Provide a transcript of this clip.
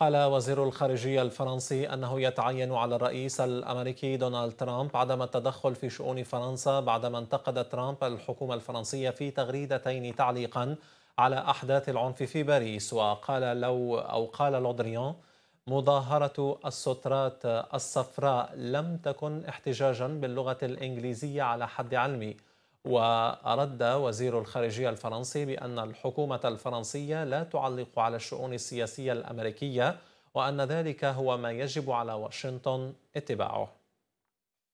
قال وزير الخارجية الفرنسي أنه يتعين على الرئيس الأمريكي دونالد ترامب عدم التدخل في شؤون فرنسا بعدما انتقد ترامب الحكومة الفرنسية في تغريدتين تعليقا على أحداث العنف في باريس وقال لو أو قال لودريان مظاهرة السترات الصفراء لم تكن احتجاجا باللغة الإنجليزية على حد علمي ورد وزير الخارجية الفرنسي بأن الحكومة الفرنسية لا تعلق على الشؤون السياسية الأمريكية وأن ذلك هو ما يجب على واشنطن اتباعه